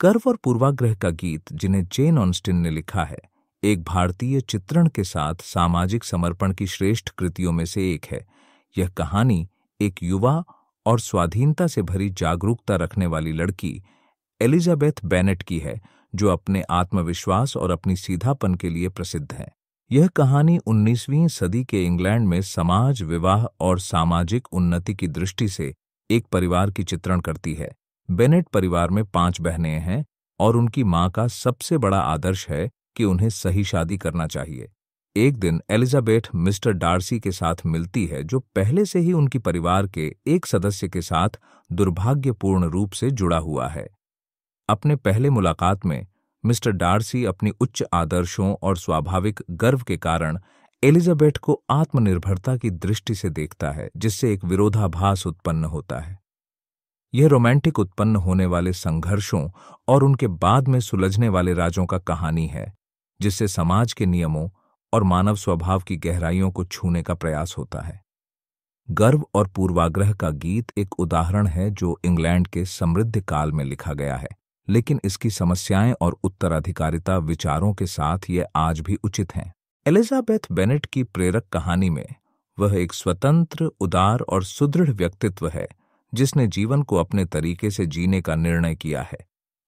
curve और पूर्वाग्रह का गीत जिन्हें जेन ऑन्स्टिन ने लिखा है एक भारतीय चित्रण के साथ सामाजिक समर्पण की श्रेष्ठ कृतियों में से एक है यह कहानी एक युवा और स्वाधीनता से भरी जागरूकता रखने वाली लड़की एलिजाबेथ बेनेट की है जो अपने आत्मविश्वास और अपनी सीधापन के लिए प्रसिद्ध है यह कहानी 19वीं सदी के इंग्लैंड में समाज विवाह और सामाजिक उन्नति की दृष्टि से एक परिवार की चित्रण करती है बेनेट परिवार में पांच बहनें हैं और उनकी मां का सबसे बड़ा आदर्श है कि उन्हें सही शादी करना चाहिए एक दिन एलिजाबेथ मिस्टर डार्सी के साथ मिलती है जो पहले से ही उनकी परिवार के एक सदस्य के साथ दुर्भाग्यपूर्ण रूप से जुड़ा हुआ है अपने पहले मुलाकात में मिस्टर डार्सी अपनी उच्च आदर्शों और स्वाभाविक गर्व के कारण एलिजाबेथ को आत्मनिर्भरता की दृष्टि से देखता है जिससे एक विरोधाभास उत्पन्न होता है यह रोमांटिक उत्पन्न होने वाले संघर्षों और उनके बाद में सुलझने वाले राजों का कहानी है जिससे समाज के नियमों और मानव स्वभाव की गहराइयों को छूने का प्रयास होता है गर्व और पूर्वाग्रह का गीत एक उदाहरण है जो इंग्लैंड के समृद्ध काल में लिखा गया है लेकिन इसकी समस्याएं और उत्तराधिकारिता विचारों के साथ ये आज भी उचित हैं एलिजाबेथ बेनेट की प्रेरक कहानी में वह एक स्वतंत्र उदार और सुदृढ़ व्यक्तित्व है जिसने जीवन को अपने तरीके से जीने का निर्णय किया है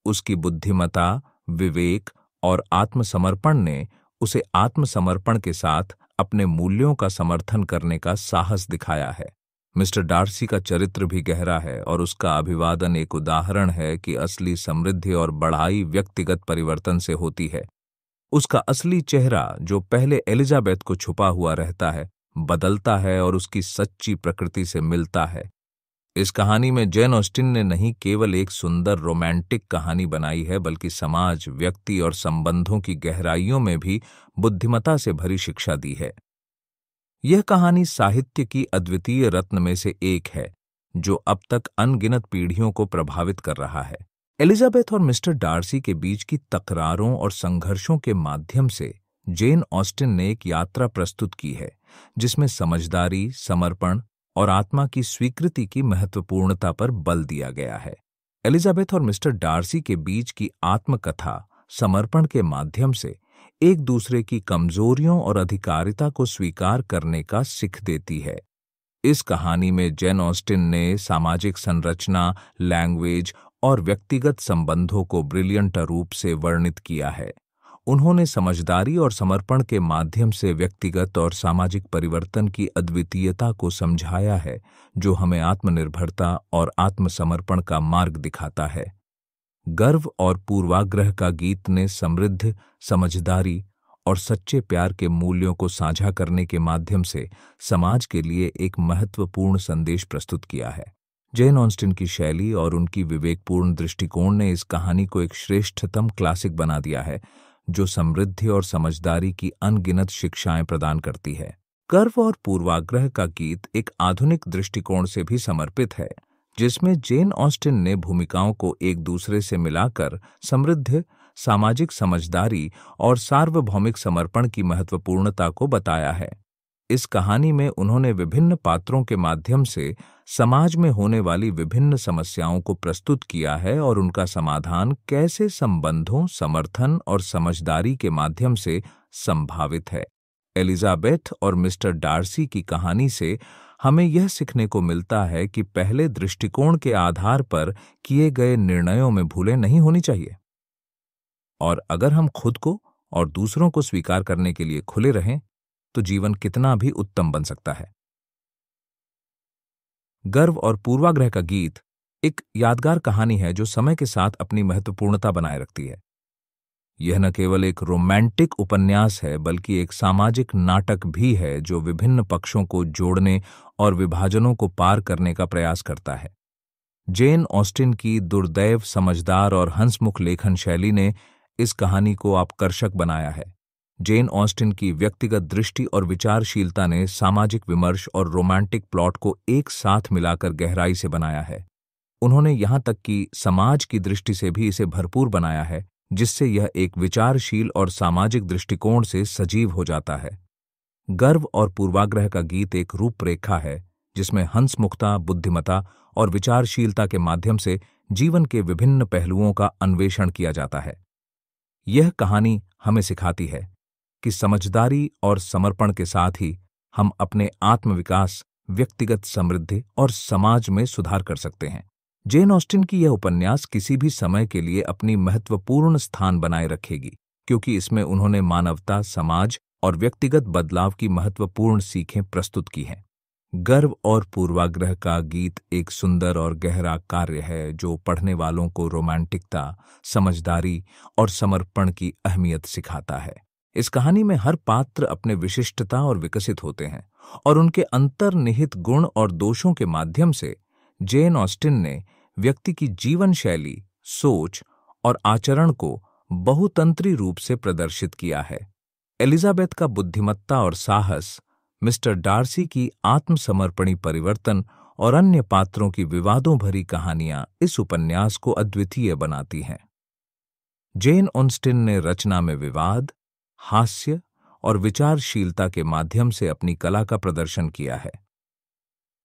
उसकी बुद्धिमता विवेक और आत्मसमर्पण ने उसे आत्मसमर्पण के साथ अपने मूल्यों का समर्थन करने का साहस दिखाया है मिस्टर डार्सी का चरित्र भी गहरा है और उसका अभिवादन एक उदाहरण है कि असली समृद्धि और बढ़ाई व्यक्तिगत परिवर्तन से होती है उसका असली चेहरा जो पहले एलिजाबेथ को छुपा हुआ रहता है बदलता है और उसकी सच्ची प्रकृति से मिलता है इस कहानी में जेन ऑस्टिन ने नहीं केवल एक सुंदर रोमांटिक कहानी बनाई है बल्कि समाज व्यक्ति और संबंधों की गहराइयों में भी बुद्धिमता से भरी शिक्षा दी है यह कहानी साहित्य की अद्वितीय रत्न में से एक है जो अब तक अनगिनत पीढ़ियों को प्रभावित कर रहा है एलिजाबेथ और मिस्टर डार्सी के बीच की तकरारों और संघर्षों के माध्यम से जेन ऑस्टिन ने एक यात्रा प्रस्तुत की है जिसमें समझदारी समर्पण और आत्मा की स्वीकृति की महत्वपूर्णता पर बल दिया गया है एलिजाबेथ और मिस्टर डार्सी के बीच की आत्मकथा समर्पण के माध्यम से एक दूसरे की कमजोरियों और अधिकारिता को स्वीकार करने का सिख देती है इस कहानी में जेन ऑस्टिन ने सामाजिक संरचना लैंग्वेज और व्यक्तिगत संबंधों को ब्रिलियंट रूप से वर्णित किया है उन्होंने समझदारी और समर्पण के माध्यम से व्यक्तिगत और सामाजिक परिवर्तन की अद्वितीयता को समझाया है जो हमें आत्मनिर्भरता और आत्मसमर्पण का मार्ग दिखाता है गर्व और पूर्वाग्रह का गीत ने समृद्ध समझदारी और सच्चे प्यार के मूल्यों को साझा करने के माध्यम से समाज के लिए एक महत्वपूर्ण संदेश प्रस्तुत किया है जेन ऑन्स्टिन की शैली और उनकी विवेकपूर्ण दृष्टिकोण ने इस कहानी को एक श्रेष्ठतम क्लासिक बना दिया है जो समृद्धि और समझदारी की अनगिनत शिक्षाएं प्रदान करती है गर्व और पूर्वाग्रह का गीत एक आधुनिक दृष्टिकोण से भी समर्पित है जिसमें जेन ऑस्टिन ने भूमिकाओं को एक दूसरे से मिलाकर समृद्ध सामाजिक समझदारी और सार्वभौमिक समर्पण की महत्वपूर्णता को बताया है इस कहानी में उन्होंने विभिन्न पात्रों के माध्यम से समाज में होने वाली विभिन्न समस्याओं को प्रस्तुत किया है और उनका समाधान कैसे संबंधों समर्थन और समझदारी के माध्यम से संभावित है एलिजाबेथ और मिस्टर डार्सी की कहानी से हमें यह सीखने को मिलता है कि पहले दृष्टिकोण के आधार पर किए गए निर्णयों में भूलें नहीं होनी चाहिए और अगर हम खुद को और दूसरों को स्वीकार करने के लिए खुले रहें तो जीवन कितना भी उत्तम बन सकता है गर्व और पूर्वाग्रह का गीत एक यादगार कहानी है जो समय के साथ अपनी महत्वपूर्णता बनाए रखती है यह न केवल एक रोमांटिक उपन्यास है बल्कि एक सामाजिक नाटक भी है जो विभिन्न पक्षों को जोड़ने और विभाजनों को पार करने का प्रयास करता है जेन ऑस्टिन की दुर्दैव समझदार और हंसमुख लेखन शैली ने इस कहानी को आकर्षक बनाया है जेन ऑस्टिन की व्यक्तिगत दृष्टि और विचारशीलता ने सामाजिक विमर्श और रोमांटिक प्लॉट को एक साथ मिलाकर गहराई से बनाया है उन्होंने यहां तक कि समाज की दृष्टि से भी इसे भरपूर बनाया है जिससे यह एक विचारशील और सामाजिक दृष्टिकोण से सजीव हो जाता है गर्व और पूर्वाग्रह का गीत एक रूपरेखा है जिसमें हंसमुखता बुद्धिमता और विचारशीलता के माध्यम से जीवन के विभिन्न पहलुओं का अन्वेषण किया जाता है यह कहानी हमें सिखाती है कि समझदारी और समर्पण के साथ ही हम अपने आत्मविकास व्यक्तिगत समृद्धि और समाज में सुधार कर सकते हैं जेन ऑस्टिन की यह उपन्यास किसी भी समय के लिए अपनी महत्वपूर्ण स्थान बनाए रखेगी क्योंकि इसमें उन्होंने मानवता समाज और व्यक्तिगत बदलाव की महत्वपूर्ण सीखें प्रस्तुत की हैं गर्व और पूर्वाग्रह का गीत एक सुंदर और गहरा कार्य है जो पढ़ने वालों को रोमांटिकता समझदारी और समर्पण की अहमियत सिखाता है इस कहानी में हर पात्र अपने विशिष्टता और विकसित होते हैं और उनके अंतर्निहित गुण और दोषों के माध्यम से जेन ऑस्टिन ने व्यक्ति की जीवन शैली सोच और आचरण को बहुतंत्री रूप से प्रदर्शित किया है एलिजाबेथ का बुद्धिमत्ता और साहस मिस्टर डार्सी की आत्मसमर्पणी परिवर्तन और अन्य पात्रों की विवादों भरी कहानियां इस उपन्यास को अद्वितीय बनाती हैं जेन ऑन्स्टिन ने रचना में विवाद हास्य और विचारशीलता के माध्यम से अपनी कला का प्रदर्शन किया है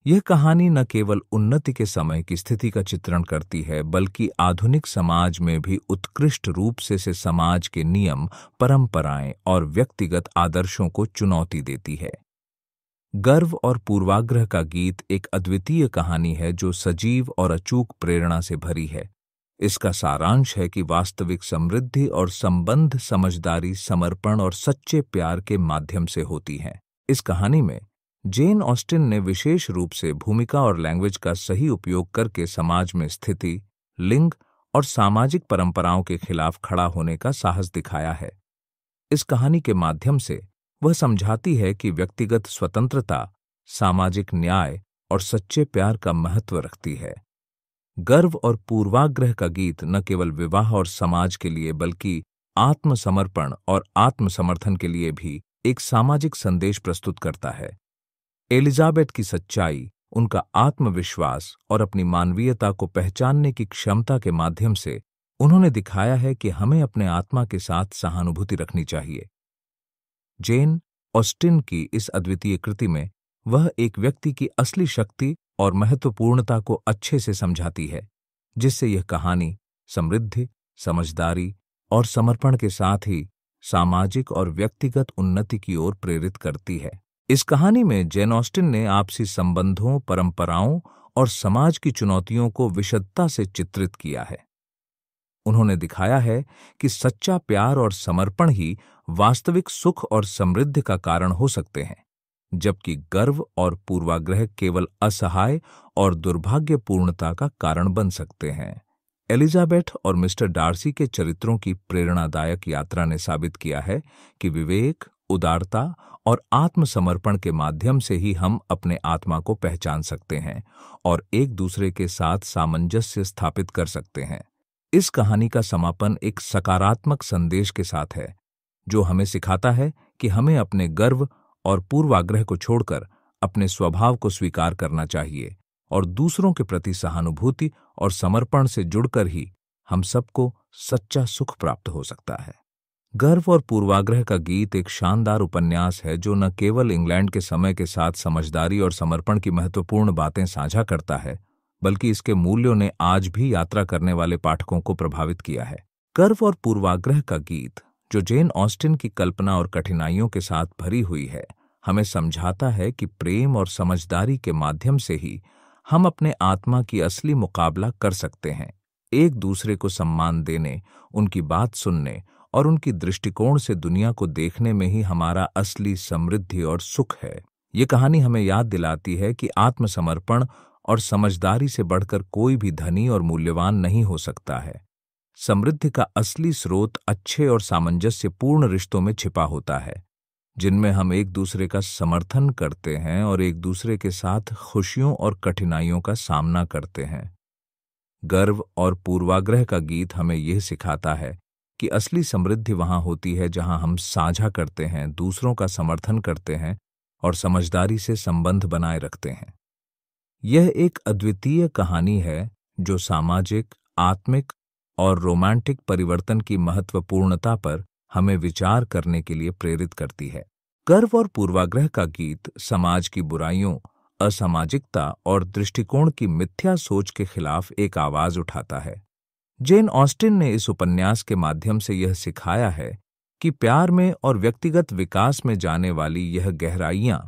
यह कहानी न केवल उन्नति के समय की स्थिति का चित्रण करती है बल्कि आधुनिक समाज में भी उत्कृष्ट रूप से से समाज के नियम परंपराएं और व्यक्तिगत आदर्शों को चुनौती देती है गर्व और पूर्वाग्रह का गीत एक अद्वितीय कहानी है जो सजीव और अचूक प्रेरणा से भरी है इसका सारांश है कि वास्तविक समृद्धि और संबंध समझदारी समर्पण और सच्चे प्यार के माध्यम से होती है इस कहानी में जेन ऑस्टिन ने विशेष रूप से भूमिका और लैंग्वेज का सही उपयोग करके समाज में स्थिति लिंग और सामाजिक परंपराओं के खिलाफ खड़ा होने का साहस दिखाया है इस कहानी के माध्यम से वह समझाती है कि व्यक्तिगत स्वतंत्रता सामाजिक न्याय और सच्चे प्यार का महत्व रखती है गर्व और पूर्वाग्रह का गीत न केवल विवाह और समाज के लिए बल्कि आत्मसमर्पण और आत्मसमर्थन के लिए भी एक सामाजिक संदेश प्रस्तुत करता है एलिजाबेथ की सच्चाई उनका आत्मविश्वास और अपनी मानवीयता को पहचानने की क्षमता के माध्यम से उन्होंने दिखाया है कि हमें अपने आत्मा के साथ सहानुभूति रखनी चाहिए जेन ऑस्टिन की इस अद्वितीय कृति में वह एक व्यक्ति की असली शक्ति और महत्वपूर्णता को अच्छे से समझाती है जिससे यह कहानी समृद्धि समझदारी और समर्पण के साथ ही सामाजिक और व्यक्तिगत उन्नति की ओर प्रेरित करती है इस कहानी में जेन ऑस्टिन ने आपसी संबंधों परंपराओं और समाज की चुनौतियों को विशदता से चित्रित किया है उन्होंने दिखाया है कि सच्चा प्यार और समर्पण ही वास्तविक सुख और समृद्धि का कारण हो सकते हैं जबकि गर्व और पूर्वाग्रह केवल असहाय और दुर्भाग्यपूर्णता का कारण बन सकते हैं एलिजाबेथ और मिस्टर डार्सी के चरित्रों की प्रेरणादायक यात्रा ने साबित किया है कि विवेक उदारता और आत्मसमर्पण के माध्यम से ही हम अपने आत्मा को पहचान सकते हैं और एक दूसरे के साथ सामंजस्य स्थापित कर सकते हैं इस कहानी का समापन एक सकारात्मक संदेश के साथ है जो हमें सिखाता है कि हमें अपने गर्व और पूर्वाग्रह को छोड़कर अपने स्वभाव को स्वीकार करना चाहिए और दूसरों के प्रति सहानुभूति और समर्पण से जुड़कर ही हम सबको सच्चा सुख प्राप्त हो सकता है गर्व और पूर्वाग्रह का गीत एक शानदार उपन्यास है जो न केवल इंग्लैंड के समय के साथ समझदारी और समर्पण की महत्वपूर्ण बातें साझा करता है बल्कि इसके मूल्यों ने आज भी यात्रा करने वाले पाठकों को प्रभावित किया है गर्व और पूर्वाग्रह का गीत जो जेन ऑस्टिन की कल्पना और कठिनाइयों के साथ भरी हुई है हमें समझाता है कि प्रेम और समझदारी के माध्यम से ही हम अपने आत्मा की असली मुकाबला कर सकते हैं एक दूसरे को सम्मान देने उनकी बात सुनने और उनकी दृष्टिकोण से दुनिया को देखने में ही हमारा असली समृद्धि और सुख है ये कहानी हमें याद दिलाती है कि आत्मसमर्पण और समझदारी से बढ़कर कोई भी धनी और मूल्यवान नहीं हो सकता है समृद्धि का असली स्रोत अच्छे और सामंजस्यपूर्ण रिश्तों में छिपा होता है जिनमें हम एक दूसरे का समर्थन करते हैं और एक दूसरे के साथ खुशियों और कठिनाइयों का सामना करते हैं गर्व और पूर्वाग्रह का गीत हमें यह सिखाता है कि असली समृद्धि वहां होती है जहां हम साझा करते हैं दूसरों का समर्थन करते हैं और समझदारी से संबंध बनाए रखते हैं यह एक अद्वितीय कहानी है जो सामाजिक आत्मिक और रोमांटिक परिवर्तन की महत्वपूर्णता पर हमें विचार करने के लिए प्रेरित करती है गर्व और पूर्वाग्रह का गीत समाज की बुराइयों असामाजिकता और दृष्टिकोण की मिथ्या सोच के खिलाफ एक आवाज उठाता है जेन ऑस्टिन ने इस उपन्यास के माध्यम से यह सिखाया है कि प्यार में और व्यक्तिगत विकास में जाने वाली यह गहराइयां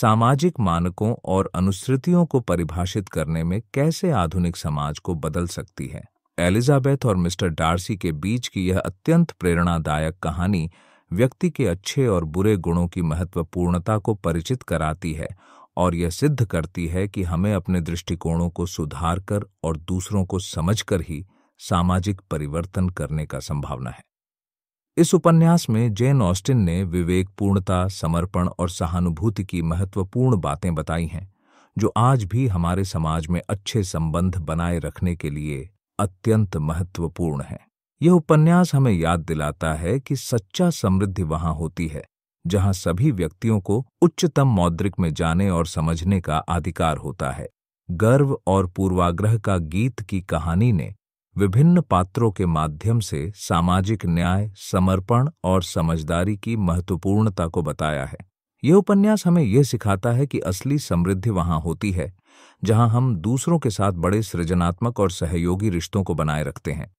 सामाजिक मानकों और अनुसृतियों को परिभाषित करने में कैसे आधुनिक समाज को बदल सकती है एलिजाबेथ और मिस्टर डार्सी के बीच की यह अत्यंत प्रेरणादायक कहानी व्यक्ति के अच्छे और बुरे गुणों की महत्वपूर्णता को परिचित कराती है और यह सिद्ध करती है कि हमें अपने दृष्टिकोणों को सुधार कर और दूसरों को समझकर ही सामाजिक परिवर्तन करने का संभावना है इस उपन्यास में जेन ऑस्टिन ने विवेकपूर्णता समर्पण और सहानुभूति की महत्वपूर्ण बातें बताई हैं जो आज भी हमारे समाज में अच्छे संबंध बनाए रखने के लिए अत्यंत महत्वपूर्ण है यह उपन्यास हमें याद दिलाता है कि सच्चा समृद्धि वहां होती है जहां सभी व्यक्तियों को उच्चतम मौद्रिक में जाने और समझने का अधिकार होता है गर्व और पूर्वाग्रह का गीत की कहानी ने विभिन्न पात्रों के माध्यम से सामाजिक न्याय समर्पण और समझदारी की महत्वपूर्णता को बताया है यह उपन्यास हमें यह सिखाता है कि असली समृद्धि वहां होती है जहां हम दूसरों के साथ बड़े सृजनात्मक और सहयोगी रिश्तों को बनाए रखते हैं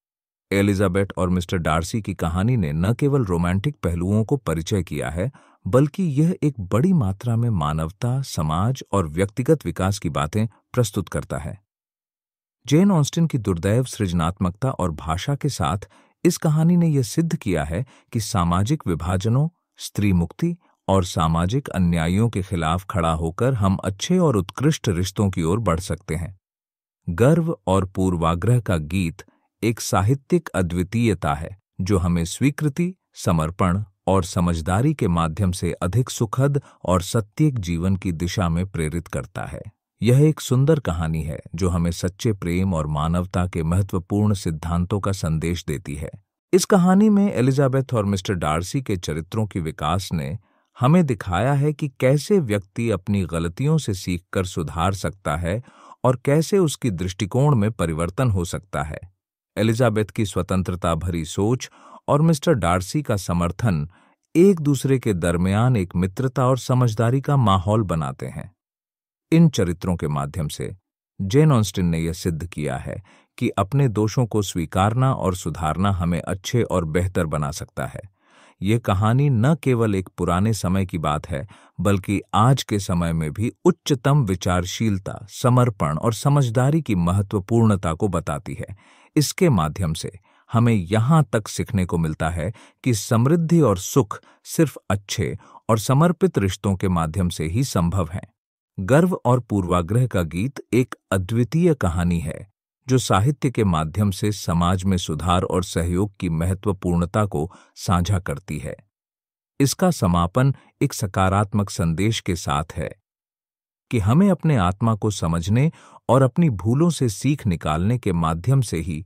एलिजाबेथ और मिस्टर डार्सी की कहानी ने न केवल रोमांटिक पहलुओं को परिचय किया है बल्कि यह एक बड़ी मात्रा में मानवता समाज और व्यक्तिगत विकास की बातें प्रस्तुत करता है जेन ऑन्स्टिन की दुर्दैव सृजनात्मकता और भाषा के साथ इस कहानी ने यह सिद्ध किया है कि सामाजिक विभाजनों स्त्री मुक्ति और सामाजिक अन्यायों के खिलाफ खड़ा होकर हम अच्छे और उत्कृष्ट रिश्तों की ओर बढ़ सकते हैं गर्व और पूर्वाग्रह का गीत एक साहित्यिक अद्वितीयता है जो हमें स्वीकृति समर्पण और समझदारी के माध्यम से अधिक सुखद और सत्यिक जीवन की दिशा में प्रेरित करता है यह एक सुंदर कहानी है जो हमें सच्चे प्रेम और मानवता के महत्वपूर्ण सिद्धांतों का संदेश देती है इस कहानी में एलिजाबेथ और मिस्टर डार्सी के चरित्रों के विकास ने हमें दिखाया है कि कैसे व्यक्ति अपनी गलतियों से सीखकर सुधार सकता है और कैसे उसकी दृष्टिकोण में परिवर्तन हो सकता है एलिजाबेथ की स्वतंत्रता भरी सोच और मिस्टर डार्सी का समर्थन एक दूसरे के दरमियान एक मित्रता और समझदारी का माहौल बनाते हैं इन चरित्रों के माध्यम से जेन ऑन्स्टिन ने यह सिद्ध किया है कि अपने दोषों को स्वीकारना और सुधारना हमें अच्छे और बेहतर बना सकता है ये कहानी न केवल एक पुराने समय की बात है बल्कि आज के समय में भी उच्चतम विचारशीलता समर्पण और समझदारी की महत्वपूर्णता को बताती है इसके माध्यम से हमें यहां तक सीखने को मिलता है कि समृद्धि और सुख सिर्फ अच्छे और समर्पित रिश्तों के माध्यम से ही संभव है गर्व और पूर्वाग्रह का गीत एक अद्वितीय कहानी है जो साहित्य के माध्यम से समाज में सुधार और सहयोग की महत्वपूर्णता को साझा करती है इसका समापन एक सकारात्मक संदेश के साथ है कि हमें अपने आत्मा को समझने और अपनी भूलों से सीख निकालने के माध्यम से ही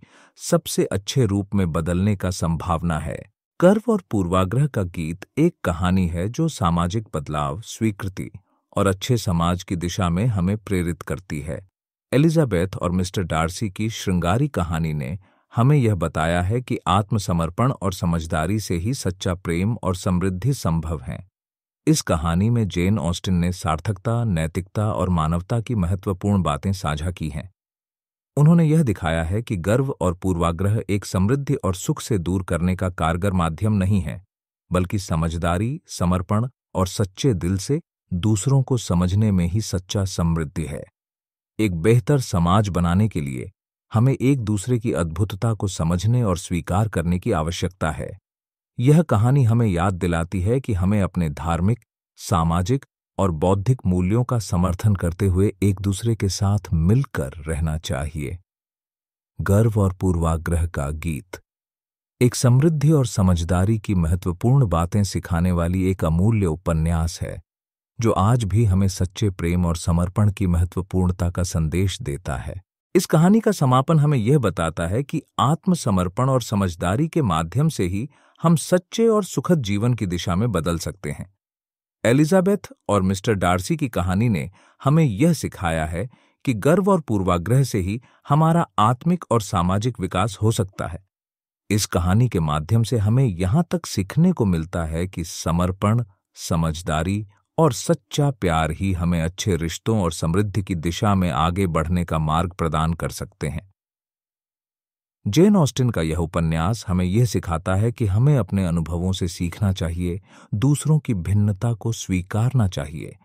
सबसे अच्छे रूप में बदलने का संभावना है कर्व और पूर्वाग्रह का गीत एक कहानी है जो सामाजिक बदलाव स्वीकृति और अच्छे समाज की दिशा में हमें प्रेरित करती है एलिजाबेथ और मिस्टर डार्सी की श्रृंगारी कहानी ने हमें यह बताया है कि आत्मसमर्पण और समझदारी से ही सच्चा प्रेम और समृद्धि संभव है इस कहानी में जेन ऑस्टिन ने सार्थकता नैतिकता और मानवता की महत्वपूर्ण बातें साझा की हैं उन्होंने यह दिखाया है कि गर्व और पूर्वाग्रह एक समृद्धि और सुख से दूर करने का कारगर माध्यम नहीं है बल्कि समझदारी समर्पण और सच्चे दिल से दूसरों को समझने में ही सच्चा समृद्धि है एक बेहतर समाज बनाने के लिए हमें एक दूसरे की अद्भुतता को समझने और स्वीकार करने की आवश्यकता है यह कहानी हमें याद दिलाती है कि हमें अपने धार्मिक सामाजिक और बौद्धिक मूल्यों का समर्थन करते हुए एक दूसरे के साथ मिलकर रहना चाहिए गर्व और पूर्वाग्रह का गीत एक समृद्धि और समझदारी की महत्वपूर्ण बातें सिखाने वाली एक अमूल्य उपन्यास है जो आज भी हमें सच्चे प्रेम और समर्पण की महत्वपूर्णता का संदेश देता है इस कहानी का समापन हमें यह बताता है कि आत्मसमर्पण और समझदारी के माध्यम से ही हम सच्चे और सुखद जीवन की दिशा में बदल सकते हैं एलिजाबेथ और मिस्टर डार्सी की कहानी ने हमें यह सिखाया है कि गर्व और पूर्वाग्रह से ही हमारा आत्मिक और सामाजिक विकास हो सकता है इस कहानी के माध्यम से हमें यहां तक सीखने को मिलता है कि समर्पण समझदारी और सच्चा प्यार ही हमें अच्छे रिश्तों और समृद्धि की दिशा में आगे बढ़ने का मार्ग प्रदान कर सकते हैं जेन ऑस्टिन का यह उपन्यास हमें यह सिखाता है कि हमें अपने अनुभवों से सीखना चाहिए दूसरों की भिन्नता को स्वीकारना चाहिए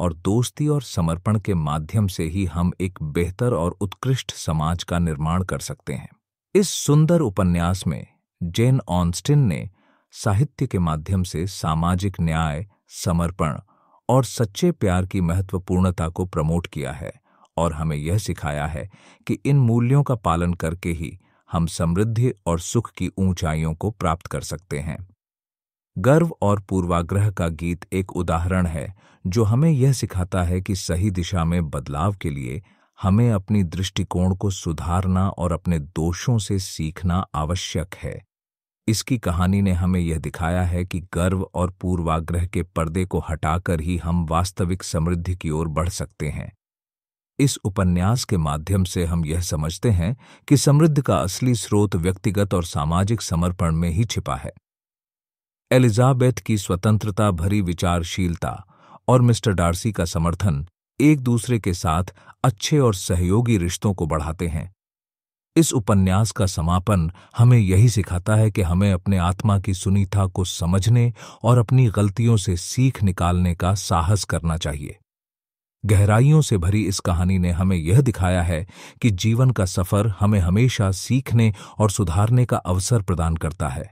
और दोस्ती और समर्पण के माध्यम से ही हम एक बेहतर और उत्कृष्ट समाज का निर्माण कर सकते हैं इस सुंदर उपन्यास में जेन ऑन्स्टिन ने साहित्य के माध्यम से सामाजिक न्याय समर्पण और सच्चे प्यार की महत्वपूर्णता को प्रमोट किया है और हमें यह सिखाया है कि इन मूल्यों का पालन करके ही हम समृद्धि और सुख की ऊंचाइयों को प्राप्त कर सकते हैं गर्व और पूर्वाग्रह का गीत एक उदाहरण है जो हमें यह सिखाता है कि सही दिशा में बदलाव के लिए हमें अपनी दृष्टिकोण को सुधारना और अपने दोषों से सीखना आवश्यक है इसकी कहानी ने हमें यह दिखाया है कि गर्व और पूर्वाग्रह के पर्दे को हटाकर ही हम वास्तविक समृद्धि की ओर बढ़ सकते हैं इस उपन्यास के माध्यम से हम यह समझते हैं कि समृद्ध का असली स्रोत व्यक्तिगत और सामाजिक समर्पण में ही छिपा है एलिजाबेथ की स्वतंत्रता भरी विचारशीलता और मिस्टर डार्सी का समर्थन एक दूसरे के साथ अच्छे और सहयोगी रिश्तों को बढ़ाते हैं इस उपन्यास का समापन हमें यही सिखाता है कि हमें अपने आत्मा की सुनीता को समझने और अपनी गलतियों से सीख निकालने का साहस करना चाहिए गहराइयों से भरी इस कहानी ने हमें यह दिखाया है कि जीवन का सफर हमें हमेशा सीखने और सुधारने का अवसर प्रदान करता है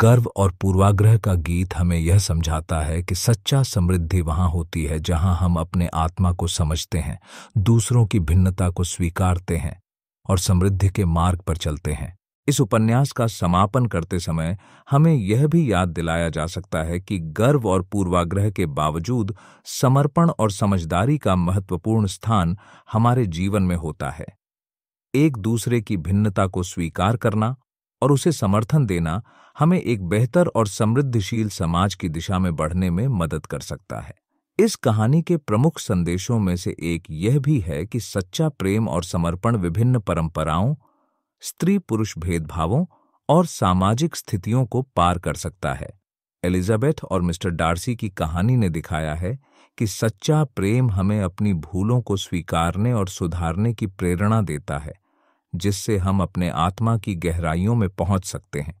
गर्व और पूर्वाग्रह का गीत हमें यह समझाता है कि सच्चा समृद्धि वहां होती है जहां हम अपने आत्मा को समझते हैं दूसरों की भिन्नता को स्वीकारते हैं और समृद्धि के मार्ग पर चलते हैं इस उपन्यास का समापन करते समय हमें यह भी याद दिलाया जा सकता है कि गर्व और पूर्वाग्रह के बावजूद समर्पण और समझदारी का महत्वपूर्ण स्थान हमारे जीवन में होता है एक दूसरे की भिन्नता को स्वीकार करना और उसे समर्थन देना हमें एक बेहतर और समृद्धिशील समाज की दिशा में बढ़ने में मदद कर सकता है इस कहानी के प्रमुख संदेशों में से एक यह भी है कि सच्चा प्रेम और समर्पण विभिन्न परंपराओं स्त्री पुरुष भेदभावों और सामाजिक स्थितियों को पार कर सकता है एलिजाबेथ और मिस्टर डार्सी की कहानी ने दिखाया है कि सच्चा प्रेम हमें अपनी भूलों को स्वीकारने और सुधारने की प्रेरणा देता है जिससे हम अपने आत्मा की गहराइयों में पहुंच सकते हैं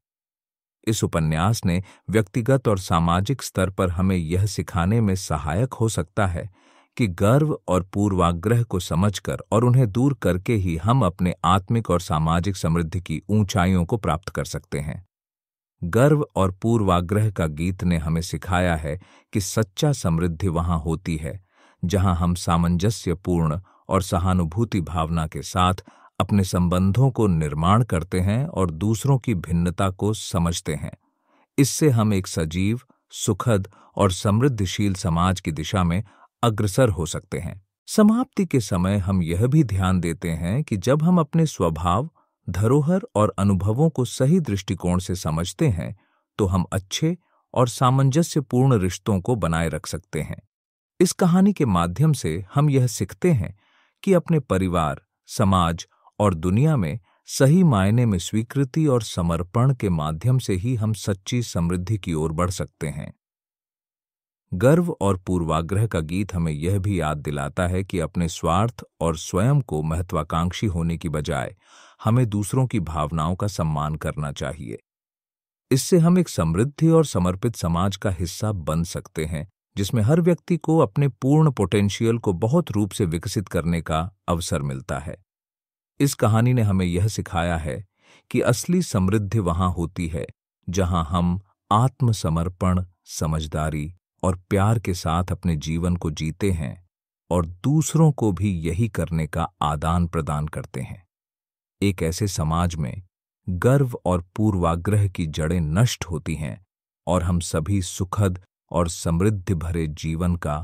इस उपन्यास ने व्यक्तिगत और सामाजिक स्तर पर हमें यह सिखाने में सहायक हो सकता है कि गर्व और पूर्वाग्रह को समझकर और उन्हें दूर करके ही हम अपने आत्मिक और सामाजिक समृद्धि की ऊंचाइयों को प्राप्त कर सकते हैं गर्व और पूर्वाग्रह का गीत ने हमें सिखाया है कि सच्चा समृद्धि वहां होती है जहां हम सामंजस्यपूर्ण और सहानुभूति भावना के साथ अपने संबंधों को निर्माण करते हैं और दूसरों की भिन्नता को समझते हैं इससे हम एक सजीव सुखद और समृद्धिशील समाज की दिशा में अग्रसर हो सकते हैं समाप्ति के समय हम यह भी ध्यान देते हैं कि जब हम अपने स्वभाव धरोहर और अनुभवों को सही दृष्टिकोण से समझते हैं तो हम अच्छे और सामंजस्यपूर्ण रिश्तों को बनाए रख सकते हैं इस कहानी के माध्यम से हम यह सीखते हैं कि अपने परिवार समाज और दुनिया में सही मायने में स्वीकृति और समर्पण के माध्यम से ही हम सच्ची समृद्धि की ओर बढ़ सकते हैं गर्व और पूर्वाग्रह का गीत हमें यह भी याद दिलाता है कि अपने स्वार्थ और स्वयं को महत्वाकांक्षी होने की बजाय हमें दूसरों की भावनाओं का सम्मान करना चाहिए इससे हम एक समृद्धि और समर्पित समाज का हिस्सा बन सकते हैं जिसमें हर व्यक्ति को अपने पूर्ण पोटेंशियल को बहुत रूप से विकसित करने का अवसर मिलता है इस कहानी ने हमें यह सिखाया है कि असली समृद्धि वहां होती है जहां हम आत्मसमर्पण समझदारी और प्यार के साथ अपने जीवन को जीते हैं और दूसरों को भी यही करने का आदान प्रदान करते हैं एक ऐसे समाज में गर्व और पूर्वाग्रह की जड़ें नष्ट होती हैं और हम सभी सुखद और समृद्धि भरे जीवन का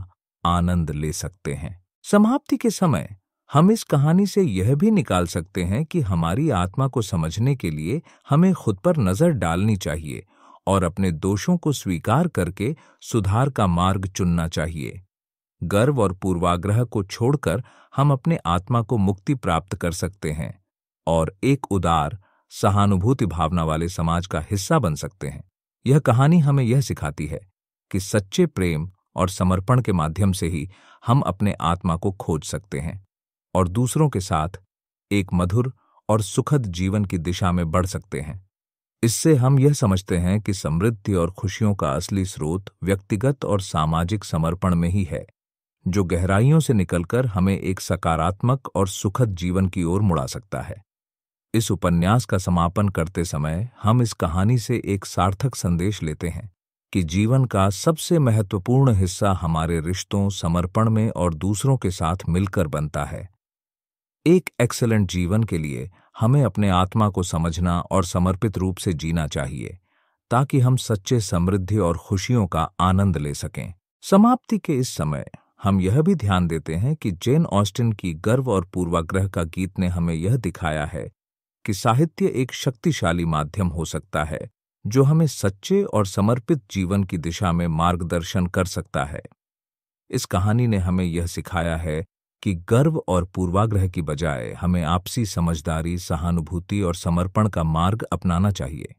आनंद ले सकते हैं समाप्ति के समय हम इस कहानी से यह भी निकाल सकते हैं कि हमारी आत्मा को समझने के लिए हमें खुद पर नजर डालनी चाहिए और अपने दोषों को स्वीकार करके सुधार का मार्ग चुनना चाहिए गर्व और पूर्वाग्रह को छोड़कर हम अपने आत्मा को मुक्ति प्राप्त कर सकते हैं और एक उदार सहानुभूति भावना वाले समाज का हिस्सा बन सकते हैं यह कहानी हमें यह सिखाती है कि सच्चे प्रेम और समर्पण के माध्यम से ही हम अपने आत्मा को खोज सकते हैं और दूसरों के साथ एक मधुर और सुखद जीवन की दिशा में बढ़ सकते हैं इससे हम यह समझते हैं कि समृद्धि और खुशियों का असली स्रोत व्यक्तिगत और सामाजिक समर्पण में ही है जो गहराइयों से निकलकर हमें एक सकारात्मक और सुखद जीवन की ओर मुड़ा सकता है इस उपन्यास का समापन करते समय हम इस कहानी से एक सार्थक संदेश लेते हैं कि जीवन का सबसे महत्वपूर्ण हिस्सा हमारे रिश्तों समर्पण में और दूसरों के साथ मिलकर बनता है एक एक्सेलेंट जीवन के लिए हमें अपने आत्मा को समझना और समर्पित रूप से जीना चाहिए ताकि हम सच्चे समृद्धि और खुशियों का आनंद ले सकें समाप्ति के इस समय हम यह भी ध्यान देते हैं कि जेन ऑस्टिन की गर्व और पूर्वाग्रह का गीत ने हमें यह दिखाया है कि साहित्य एक शक्तिशाली माध्यम हो सकता है जो हमें सच्चे और समर्पित जीवन की दिशा में मार्गदर्शन कर सकता है इस कहानी ने हमें यह सिखाया है कि गर्व और पूर्वाग्रह की बजाय हमें आपसी समझदारी सहानुभूति और समर्पण का मार्ग अपनाना चाहिए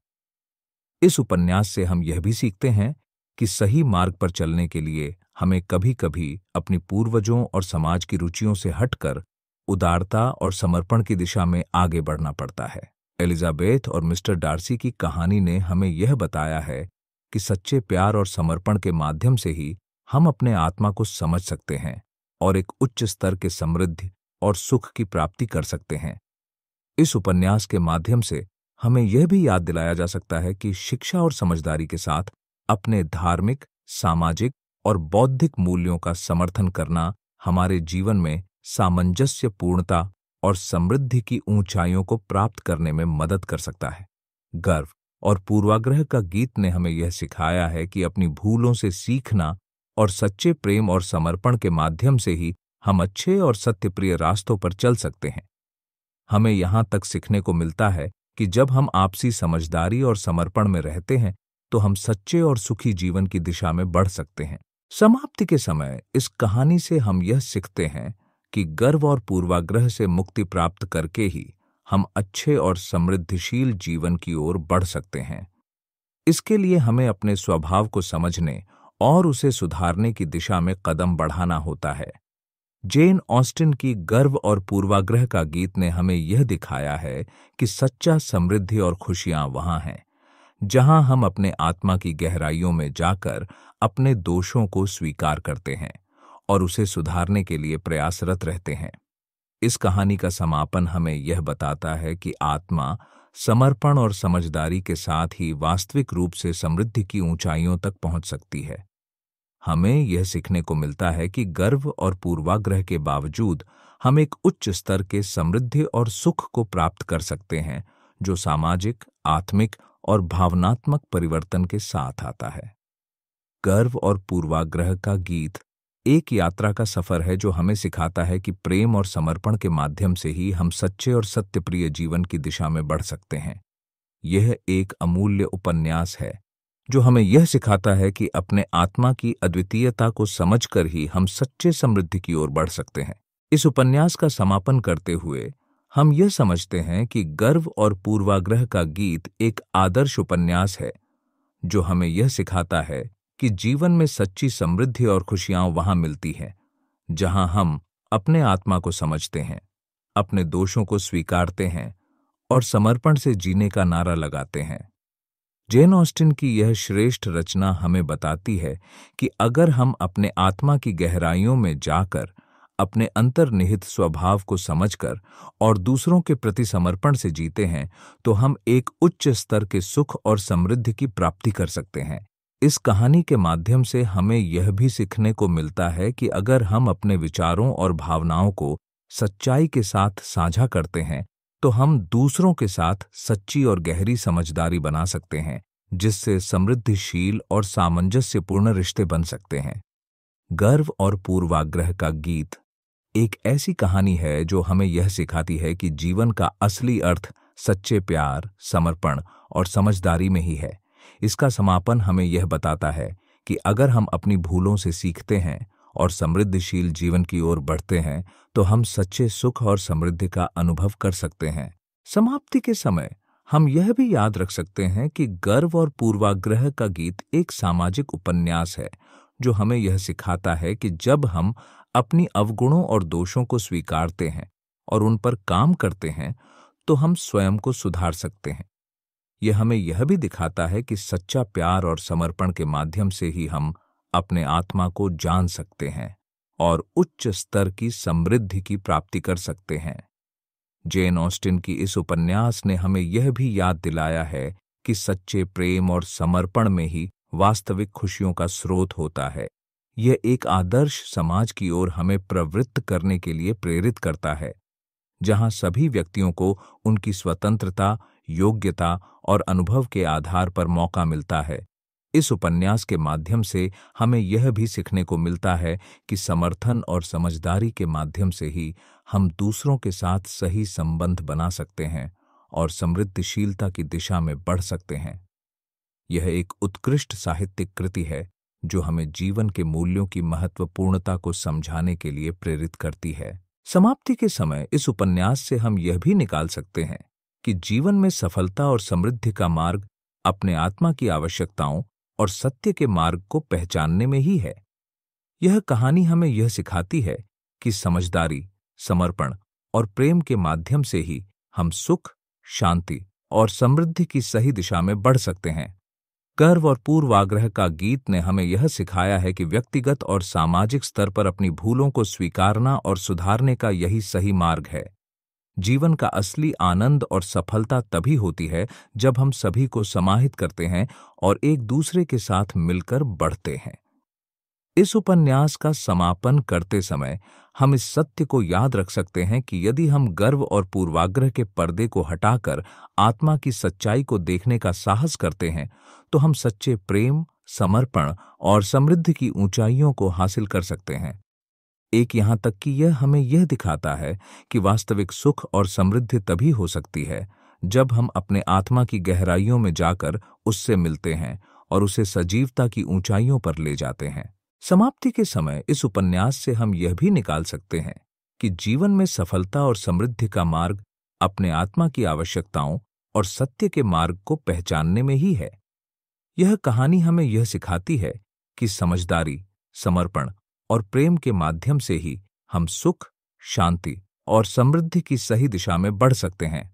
इस उपन्यास से हम यह भी सीखते हैं कि सही मार्ग पर चलने के लिए हमें कभी कभी अपने पूर्वजों और समाज की रुचियों से हटकर उदारता और समर्पण की दिशा में आगे बढ़ना पड़ता है एलिजाबेथ और मिस्टर डार्सी की कहानी ने हमें यह बताया है कि सच्चे प्यार और समर्पण के माध्यम से ही हम अपने आत्मा को समझ सकते हैं और एक उच्च स्तर के समृद्धि और सुख की प्राप्ति कर सकते हैं इस उपन्यास के माध्यम से हमें यह भी याद दिलाया जा सकता है कि शिक्षा और समझदारी के साथ अपने धार्मिक सामाजिक और बौद्धिक मूल्यों का समर्थन करना हमारे जीवन में सामंजस्य पूर्णता और समृद्धि की ऊंचाइयों को प्राप्त करने में मदद कर सकता है गर्व और पूर्वाग्रह का गीत ने हमें यह सिखाया है कि अपनी भूलों से सीखना और सच्चे प्रेम और समर्पण के माध्यम से ही हम अच्छे और सत्यप्रिय रास्तों पर चल सकते हैं हमें यहां तक सीखने को मिलता है कि जब हम आपसी समझदारी और समर्पण में रहते हैं तो हम सच्चे और सुखी जीवन की दिशा में बढ़ सकते हैं समाप्ति के समय इस कहानी से हम यह सीखते हैं कि गर्व और पूर्वाग्रह से मुक्ति प्राप्त करके ही हम अच्छे और समृद्धिशील जीवन की ओर बढ़ सकते हैं इसके लिए हमें अपने स्वभाव को समझने और उसे सुधारने की दिशा में कदम बढ़ाना होता है जेन ऑस्टिन की गर्व और पूर्वाग्रह का गीत ने हमें यह दिखाया है कि सच्चा समृद्धि और खुशियां वहां हैं जहां हम अपने आत्मा की गहराइयों में जाकर अपने दोषों को स्वीकार करते हैं और उसे सुधारने के लिए प्रयासरत रहते हैं इस कहानी का समापन हमें यह बताता है कि आत्मा समर्पण और समझदारी के साथ ही वास्तविक रूप से समृद्धि की ऊंचाइयों तक पहुंच सकती है हमें यह सीखने को मिलता है कि गर्व और पूर्वाग्रह के बावजूद हम एक उच्च स्तर के समृद्धि और सुख को प्राप्त कर सकते हैं जो सामाजिक आत्मिक और भावनात्मक परिवर्तन के साथ आता है गर्व और पूर्वाग्रह का गीत एक यात्रा का सफर है जो हमें सिखाता है कि प्रेम और समर्पण के माध्यम से ही हम सच्चे और सत्यप्रिय जीवन की दिशा में बढ़ सकते हैं यह एक अमूल्य उपन्यास है जो हमें यह सिखाता है कि अपने आत्मा की अद्वितीयता को समझकर ही हम सच्चे समृद्धि की ओर बढ़ सकते हैं इस उपन्यास का समापन करते हुए हम यह समझते हैं कि गर्व और पूर्वाग्रह का गीत एक आदर्श उपन्यास है जो हमें यह सिखाता है कि जीवन में सच्ची समृद्धि और खुशियां वहां मिलती है जहां हम अपने आत्मा को समझते हैं अपने दोषों को स्वीकारते हैं और समर्पण से जीने का नारा लगाते हैं जेन ऑस्टिन की यह श्रेष्ठ रचना हमें बताती है कि अगर हम अपने आत्मा की गहराइयों में जाकर अपने अंतर्निहित स्वभाव को समझकर और दूसरों के प्रति समर्पण से जीते हैं तो हम एक उच्च स्तर के सुख और समृद्धि की प्राप्ति कर सकते हैं इस कहानी के माध्यम से हमें यह भी सीखने को मिलता है कि अगर हम अपने विचारों और भावनाओं को सच्चाई के साथ साझा करते हैं तो हम दूसरों के साथ सच्ची और गहरी समझदारी बना सकते हैं जिससे समृद्धिशील और सामंजस्यपूर्ण रिश्ते बन सकते हैं गर्व और पूर्वाग्रह का गीत एक ऐसी कहानी है जो हमें यह सिखाती है कि जीवन का असली अर्थ सच्चे प्यार समर्पण और समझदारी में ही है इसका समापन हमें यह बताता है कि अगर हम अपनी भूलों से सीखते हैं और समृद्धिशील जीवन की ओर बढ़ते हैं तो हम सच्चे सुख और समृद्धि का अनुभव कर सकते हैं समाप्ति के समय हम यह भी याद रख सकते हैं कि गर्व और पूर्वाग्रह का गीत एक सामाजिक उपन्यास है जो हमें यह सिखाता है कि जब हम अपनी अवगुणों और दोषों को स्वीकारते हैं और उन पर काम करते हैं तो हम स्वयं को सुधार सकते हैं ये हमें यह भी दिखाता है कि सच्चा प्यार और समर्पण के माध्यम से ही हम अपने आत्मा को जान सकते हैं और उच्च स्तर की समृद्धि की प्राप्ति कर सकते हैं जेन ऑस्टिन की इस उपन्यास ने हमें यह भी याद दिलाया है कि सच्चे प्रेम और समर्पण में ही वास्तविक खुशियों का स्रोत होता है यह एक आदर्श समाज की ओर हमें प्रवृत्त करने के लिए प्रेरित करता है जहां सभी व्यक्तियों को उनकी स्वतंत्रता योग्यता और अनुभव के आधार पर मौका मिलता है इस उपन्यास के माध्यम से हमें यह भी सीखने को मिलता है कि समर्थन और समझदारी के माध्यम से ही हम दूसरों के साथ सही संबंध बना सकते हैं और समृद्धिशीलता की दिशा में बढ़ सकते हैं यह एक उत्कृष्ट साहित्यिक कृति है जो हमें जीवन के मूल्यों की महत्वपूर्णता को समझाने के लिए प्रेरित करती है समाप्ति के समय इस उपन्यास से हम यह भी निकाल सकते हैं कि जीवन में सफलता और समृद्धि का मार्ग अपने आत्मा की आवश्यकताओं और सत्य के मार्ग को पहचानने में ही है यह कहानी हमें यह सिखाती है कि समझदारी समर्पण और प्रेम के माध्यम से ही हम सुख शांति और समृद्धि की सही दिशा में बढ़ सकते हैं गर्व और पूर्वाग्रह का गीत ने हमें यह सिखाया है कि व्यक्तिगत और सामाजिक स्तर पर अपनी भूलों को स्वीकारना और सुधारने का यही सही मार्ग है जीवन का असली आनंद और सफलता तभी होती है जब हम सभी को समाहित करते हैं और एक दूसरे के साथ मिलकर बढ़ते हैं इस उपन्यास का समापन करते समय हम इस सत्य को याद रख सकते हैं कि यदि हम गर्व और पूर्वाग्रह के पर्दे को हटाकर आत्मा की सच्चाई को देखने का साहस करते हैं तो हम सच्चे प्रेम समर्पण और समृद्धि की ऊंचाइयों को हासिल कर सकते हैं एक यहां तक कि यह हमें यह दिखाता है कि वास्तविक सुख और समृद्धि तभी हो सकती है जब हम अपने आत्मा की गहराइयों में जाकर उससे मिलते हैं और उसे सजीवता की ऊंचाइयों पर ले जाते हैं समाप्ति के समय इस उपन्यास से हम यह भी निकाल सकते हैं कि जीवन में सफलता और समृद्धि का मार्ग अपने आत्मा की आवश्यकताओं और सत्य के मार्ग को पहचानने में ही है यह कहानी हमें यह सिखाती है कि समझदारी समर्पण और प्रेम के माध्यम से ही हम सुख शांति और समृद्धि की सही दिशा में बढ़ सकते हैं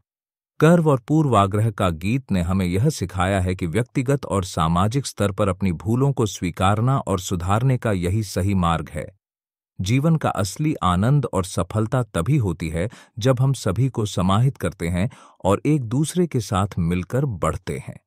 गर्व और पूर्वाग्रह का गीत ने हमें यह सिखाया है कि व्यक्तिगत और सामाजिक स्तर पर अपनी भूलों को स्वीकारना और सुधारने का यही सही मार्ग है जीवन का असली आनंद और सफलता तभी होती है जब हम सभी को समाहित करते हैं और एक दूसरे के साथ मिलकर बढ़ते हैं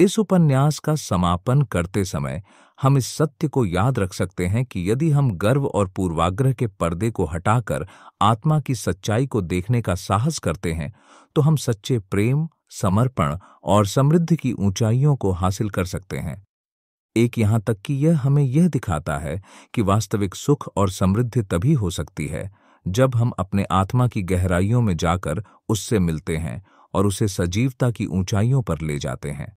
इस उपन्यास का समापन करते समय हम इस सत्य को याद रख सकते हैं कि यदि हम गर्व और पूर्वाग्रह के पर्दे को हटाकर आत्मा की सच्चाई को देखने का साहस करते हैं तो हम सच्चे प्रेम समर्पण और समृद्धि की ऊंचाइयों को हासिल कर सकते हैं एक यहां तक कि यह हमें यह दिखाता है कि वास्तविक सुख और समृद्धि तभी हो सकती है जब हम अपने आत्मा की गहराइयों में जाकर उससे मिलते हैं और उसे सजीवता की ऊंचाइयों पर ले जाते हैं